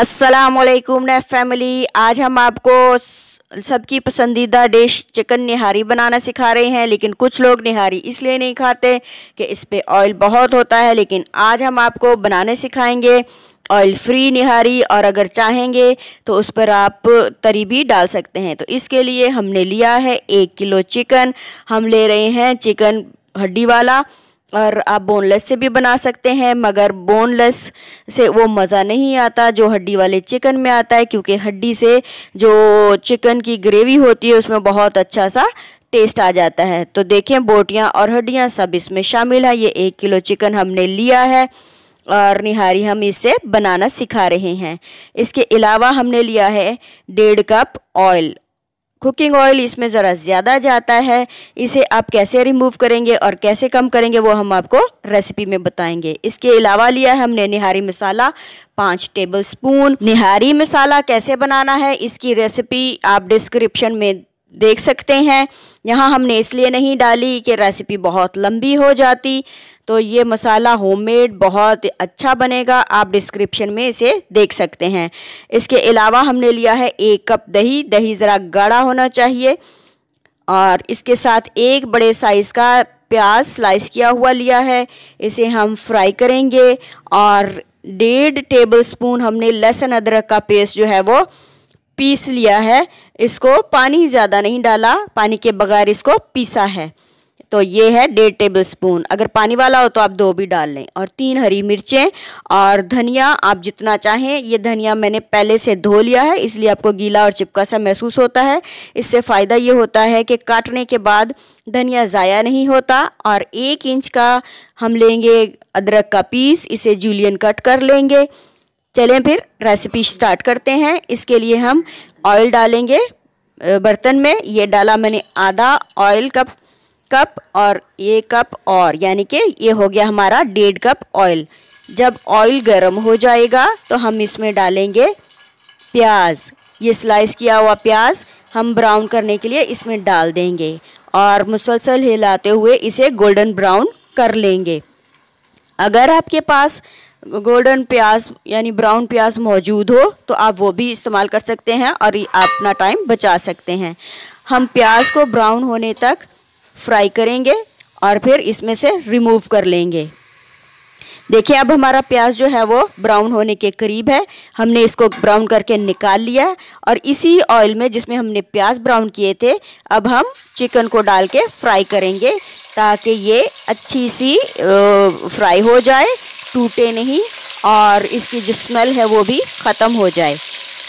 असलकुम ने फैमिली आज हम आपको सबकी पसंदीदा डिश चिकन निहारी बनाना सिखा रहे हैं लेकिन कुछ लोग निहारी इसलिए नहीं खाते कि इस पर ऑयल बहुत होता है लेकिन आज हम आपको बनाने सिखाएंगे ऑयल फ्री निहारी और अगर चाहेंगे तो उस पर आप तरी भी डाल सकते हैं तो इसके लिए हमने लिया है एक किलो चिकन हम ले रहे हैं चिकन हड्डी वाला और आप बोनलेस से भी बना सकते हैं मगर बोनलेस से वो मज़ा नहीं आता जो हड्डी वाले चिकन में आता है क्योंकि हड्डी से जो चिकन की ग्रेवी होती है उसमें बहुत अच्छा सा टेस्ट आ जाता है तो देखें बोटियाँ और हड्डियाँ सब इसमें शामिल है ये एक किलो चिकन हमने लिया है और निहारी हम इसे बनाना सिखा रहे हैं इसके अलावा हमने लिया है डेढ़ कप ऑयल कुकिंग ऑयल इसमें ज़रा ज़्यादा जाता है इसे आप कैसे रिमूव करेंगे और कैसे कम करेंगे वो हम आपको रेसिपी में बताएंगे इसके अलावा लिया है हमने निहारी मसाला पाँच टेबल स्पून निहारी मसाला कैसे बनाना है इसकी रेसिपी आप डिस्क्रिप्शन में देख सकते हैं यहाँ हमने इसलिए नहीं डाली कि रेसिपी बहुत लंबी हो जाती तो ये मसाला होममेड बहुत अच्छा बनेगा आप डिस्क्रिप्शन में इसे देख सकते हैं इसके अलावा हमने लिया है एक कप दही दही ज़रा गाढ़ा होना चाहिए और इसके साथ एक बड़े साइज़ का प्याज स्लाइस किया हुआ लिया है इसे हम फ्राई करेंगे और डेढ़ टेबल स्पून हमने लहसुन अदरक का पेस्ट जो है वो पीस लिया है इसको पानी ज़्यादा नहीं डाला पानी के बगैर इसको पीसा है तो ये है डेढ़ टेबल स्पून अगर पानी वाला हो तो आप दो भी डाल लें और तीन हरी मिर्चें और धनिया आप जितना चाहें ये धनिया मैंने पहले से धो लिया है इसलिए आपको गीला और चिपका सा महसूस होता है इससे फ़ायदा ये होता है कि काटने के बाद धनिया ज़ाया नहीं होता और एक इंच का हम लेंगे अदरक का पीस इसे जूलियन कट कर लेंगे चलें फिर रेसिपी स्टार्ट करते हैं इसके लिए हम ऑयल डालेंगे बर्तन में ये डाला मैंने आधा ऑयल कप कप और ये कप और यानी कि ये हो गया हमारा डेढ़ कप ऑयल जब ऑयल गर्म हो जाएगा तो हम इसमें डालेंगे प्याज ये स्लाइस किया हुआ प्याज हम ब्राउन करने के लिए इसमें डाल देंगे और मुसलसल हिलाते हुए इसे गोल्डन ब्राउन कर लेंगे अगर आपके पास गोल्डन प्याज यानी ब्राउन प्याज मौजूद हो तो आप वो भी इस्तेमाल कर सकते हैं और अपना टाइम बचा सकते हैं हम प्याज को ब्राउन होने तक फ्राई करेंगे और फिर इसमें से रिमूव कर लेंगे देखिए अब हमारा प्याज जो है वो ब्राउन होने के करीब है हमने इसको ब्राउन करके निकाल लिया और इसी ऑयल में जिसमें हमने प्याज ब्राउन किए थे अब हम चिकन को डाल के फ्राई करेंगे ताकि ये अच्छी सी फ्राई हो जाए टूटे नहीं और इसकी जो स्मेल है वो भी ख़त्म हो जाए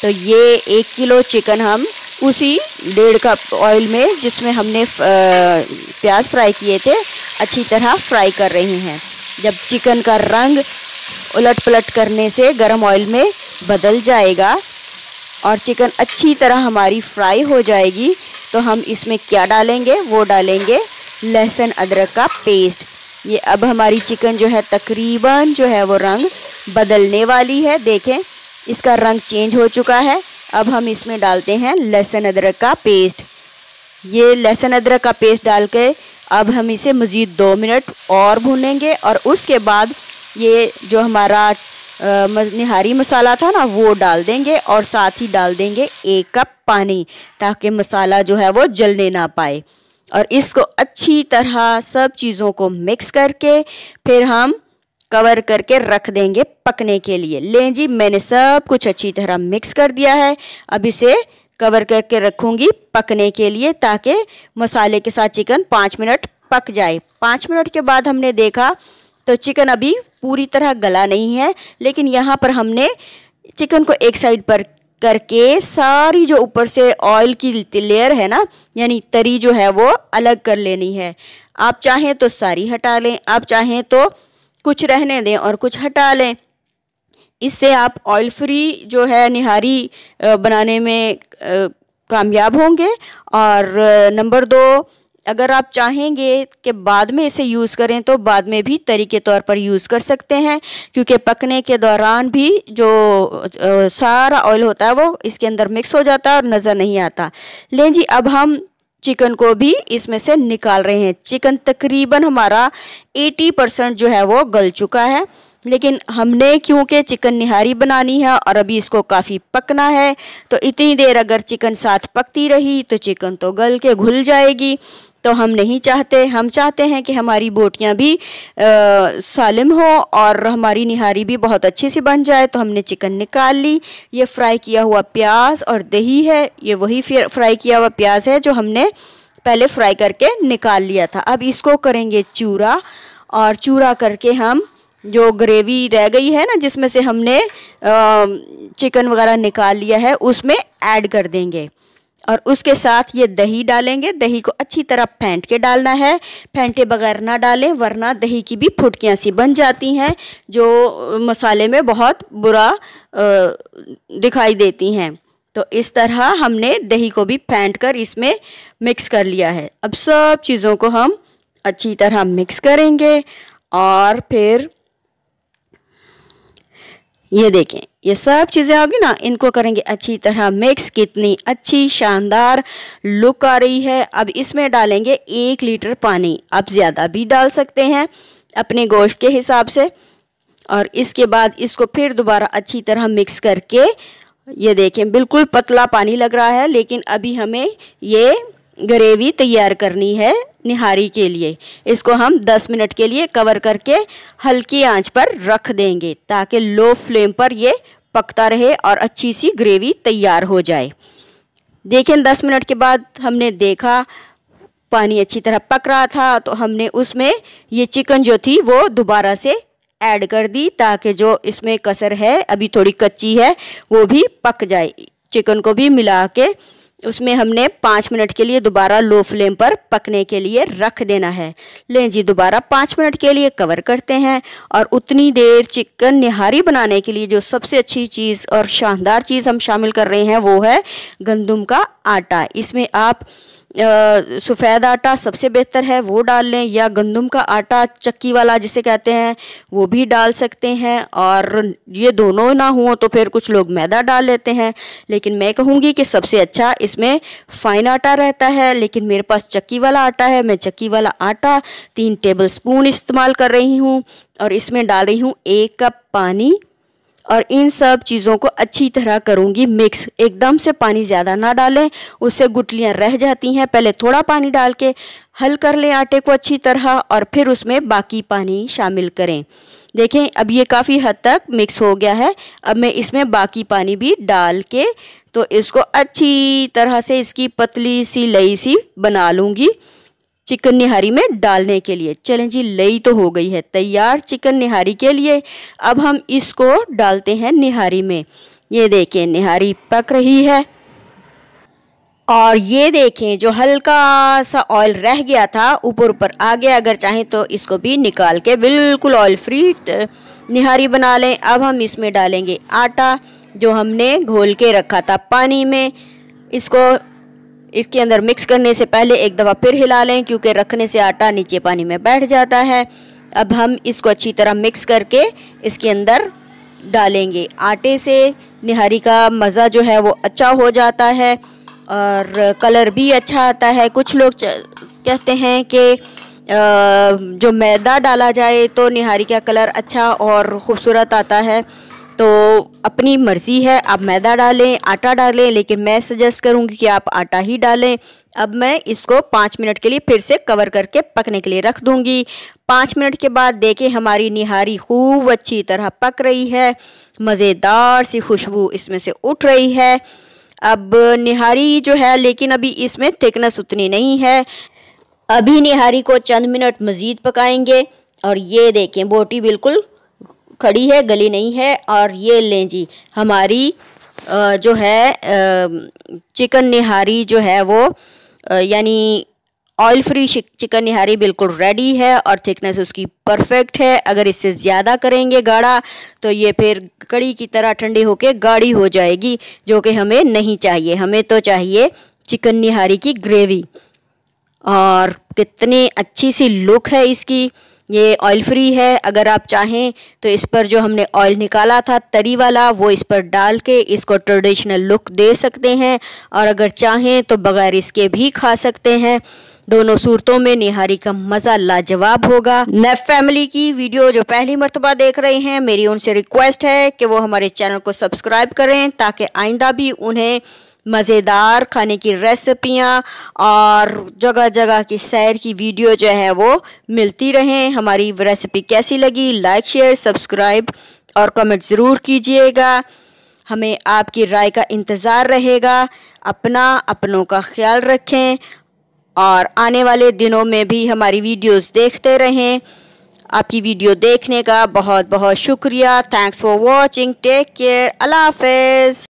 तो ये एक किलो चिकन हम उसी डेढ़ कप ऑयल में जिसमें हमने प्याज फ्राई किए थे अच्छी तरह फ्राई कर रहे हैं जब चिकन का रंग उलट पलट करने से गरम ऑयल में बदल जाएगा और चिकन अच्छी तरह हमारी फ्राई हो जाएगी तो हम इसमें क्या डालेंगे वो डालेंगे लहसुन अदरक का पेस्ट ये अब हमारी चिकन जो है तकरीबन जो है वो रंग बदलने वाली है देखें इसका रंग चेंज हो चुका है अब हम इसमें डालते हैं लहसुन अदरक का पेस्ट ये लहसुन अदरक का पेस्ट डाल के अब हम इसे मज़ीद दो मिनट और भूनेंगे और उसके बाद ये जो हमारा निहारी मसाला था ना वो डाल देंगे और साथ ही डाल देंगे एक कप पानी ताकि मसाला जो है वो जलने ना पाए और इसको अच्छी तरह सब चीज़ों को मिक्स करके फिर हम कवर करके रख देंगे पकने के लिए लें जी मैंने सब कुछ अच्छी तरह मिक्स कर दिया है अब इसे कवर करके रखूँगी पकने के लिए ताकि मसाले के साथ चिकन पाँच मिनट पक जाए पाँच मिनट के बाद हमने देखा तो चिकन अभी पूरी तरह गला नहीं है लेकिन यहाँ पर हमने चिकन को एक साइड पर करके सारी जो ऊपर से ऑयल की लेयर है ना यानी तरी जो है वो अलग कर लेनी है आप चाहें तो सारी हटा लें आप चाहें तो कुछ रहने दें और कुछ हटा लें इससे आप ऑयल फ्री जो है निहारी बनाने में कामयाब होंगे और नंबर दो अगर आप चाहेंगे कि बाद में इसे यूज़ करें तो बाद में भी तरीके तौर पर यूज़ कर सकते हैं क्योंकि पकने के दौरान भी जो सारा ऑयल होता है वो इसके अंदर मिक्स हो जाता है और नज़र नहीं आता लें जी अब हम चिकन को भी इसमें से निकाल रहे हैं चिकन तकरीबन हमारा 80 परसेंट जो है वो गल चुका है लेकिन हमने क्योंकि चिकन निहारी बनानी है और अभी इसको काफ़ी पकना है तो इतनी देर अगर चिकन साथ पकती रही तो चिकन तो गल के घुल जाएगी तो हम नहीं चाहते हम चाहते हैं कि हमारी बोटियाँ भी आ, सालिम हो और हमारी निहारी भी बहुत अच्छी सी बन जाए तो हमने चिकन निकाल ली ये फ्राई किया हुआ प्याज और दही है ये वही फ्राई किया हुआ प्याज है जो हमने पहले फ्राई करके निकाल लिया था अब इसको करेंगे चूरा और चूरा करके हम जो ग्रेवी रह गई है ना जिसमें से हमने चिकन वगैरह निकाल लिया है उसमें ऐड कर देंगे और उसके साथ ये दही डालेंगे दही को अच्छी तरह फेंट के डालना है फेंटे बगैर ना डालें वरना दही की भी फुटकियाँ सी बन जाती हैं जो मसाले में बहुत बुरा दिखाई देती हैं तो इस तरह हमने दही को भी फेंट कर इसमें मिक्स कर लिया है अब सब चीज़ों को हम अच्छी तरह मिक्स करेंगे और फिर ये देखें ये सब चीज़ें होगी ना इनको करेंगे अच्छी तरह मिक्स कितनी अच्छी शानदार लुक आ रही है अब इसमें डालेंगे एक लीटर पानी आप ज़्यादा भी डाल सकते हैं अपने गोश्त के हिसाब से और इसके बाद इसको फिर दोबारा अच्छी तरह मिक्स करके ये देखें बिल्कुल पतला पानी लग रहा है लेकिन अभी हमें ये ग्रेवी तैयार करनी है निहारी के लिए इसको हम 10 मिनट के लिए कवर करके हल्की आंच पर रख देंगे ताकि लो फ्लेम पर ये पकता रहे और अच्छी सी ग्रेवी तैयार हो जाए देखें 10 मिनट के बाद हमने देखा पानी अच्छी तरह पक रहा था तो हमने उसमें ये चिकन जो थी वो दोबारा से ऐड कर दी ताकि जो इसमें कसर है अभी थोड़ी कच्ची है वो भी पक जाए चिकन को भी मिला के उसमें हमने पाँच मिनट के लिए दोबारा लो फ्लेम पर पकने के लिए रख देना है लें जी दोबारा पाँच मिनट के लिए कवर करते हैं और उतनी देर चिकन निहारी बनाने के लिए जो सबसे अच्छी चीज़ और शानदार चीज़ हम शामिल कर रहे हैं वो है गंदम का आटा इसमें आप सफ़ेद आटा सबसे बेहतर है वो डाल लें या गंदम का आटा चक्की वाला जिसे कहते हैं वो भी डाल सकते हैं और ये दोनों ना हों तो फिर कुछ लोग मैदा डाल लेते हैं लेकिन मैं कहूँगी कि सबसे अच्छा इसमें फ़ाइन आटा रहता है लेकिन मेरे पास चक्की वाला आटा है मैं चक्की वाला आटा तीन टेबल स्पून इस्तेमाल कर रही हूँ और इसमें डाल रही हूँ एक कप पानी और इन सब चीज़ों को अच्छी तरह करूंगी मिक्स एकदम से पानी ज़्यादा ना डालें उससे गुटलियाँ रह जाती हैं पहले थोड़ा पानी डाल के हल कर लें आटे को अच्छी तरह और फिर उसमें बाकी पानी शामिल करें देखें अब ये काफ़ी हद तक मिक्स हो गया है अब मैं इसमें बाकी पानी भी डाल के तो इसको अच्छी तरह से इसकी पतली सी लई सी बना लूँगी चिकन निहारी में डालने के लिए चलें जी लई तो हो गई है तैयार चिकन निहारी के लिए अब हम इसको डालते हैं निहारी में ये देखें निहारी पक रही है और ये देखें जो हल्का सा ऑयल रह गया था ऊपर ऊपर आ गया अगर चाहें तो इसको भी निकाल के बिल्कुल ऑयल फ्री निहारी बना लें अब हम इसमें डालेंगे आटा जो हमने घोल के रखा था पानी में इसको इसके अंदर मिक्स करने से पहले एक दफ़ा फिर हिला लें क्योंकि रखने से आटा नीचे पानी में बैठ जाता है अब हम इसको अच्छी तरह मिक्स करके इसके अंदर डालेंगे आटे से निहारी का मज़ा जो है वो अच्छा हो जाता है और कलर भी अच्छा आता है कुछ लोग कहते हैं कि जो मैदा डाला जाए तो निहारी का कलर अच्छा और ख़ूबसूरत आता है तो अपनी मर्ज़ी है आप मैदा डालें आटा डालें लेकिन मैं सजेस्ट करूँगी कि आप आटा ही डालें अब मैं इसको पाँच मिनट के लिए फिर से कवर करके पकने के लिए रख दूंगी पाँच मिनट के बाद देखें हमारी निहारी खूब अच्छी तरह पक रही है मज़ेदार सी खुशबू इसमें से उठ रही है अब निहारी जो है लेकिन अभी इसमें थिकनेस उतनी नहीं है अभी निहारी को चंद मिनट मज़ीद पकाएंगे और ये देखें बोटी बिल्कुल खड़ी है गली नहीं है और ये लें जी हमारी जो है चिकन निहारी जो है वो यानी ऑयल फ्री चिकन निहारी बिल्कुल रेडी है और थिकनेस उसकी परफेक्ट है अगर इससे ज़्यादा करेंगे गाढ़ा तो ये फिर कड़ी की तरह ठंडी होके गाढ़ी हो जाएगी जो कि हमें नहीं चाहिए हमें तो चाहिए चिकन निहारी की ग्रेवी और कितनी अच्छी सी लुक है इसकी ये ऑयल फ्री है अगर आप चाहें तो इस पर जो हमने ऑयल निकाला था तरी वाला वो इस पर डाल के इसको ट्रेडिशनल लुक दे सकते हैं और अगर चाहें तो बगैर इसके भी खा सकते हैं दोनों सूरतों में निहारी का मज़ा लाजवाब होगा नेफ फैमिली की वीडियो जो पहली मरतबा देख रहे हैं मेरी उनसे रिक्वेस्ट है कि वो हमारे चैनल को सब्सक्राइब करें ताकि आइंदा भी उन्हें मज़ेदार खाने की रेसिपियाँ और जगह जगह की सैर की वीडियो जो है वो मिलती रहें हमारी रेसिपी कैसी लगी लाइक शेयर सब्सक्राइब और कमेंट ज़रूर कीजिएगा हमें आपकी राय का इंतज़ार रहेगा अपना अपनों का ख्याल रखें और आने वाले दिनों में भी हमारी वीडियोस देखते रहें आपकी वीडियो देखने का बहुत बहुत शुक्रिया thanks for watching take care अल्लाह हाफ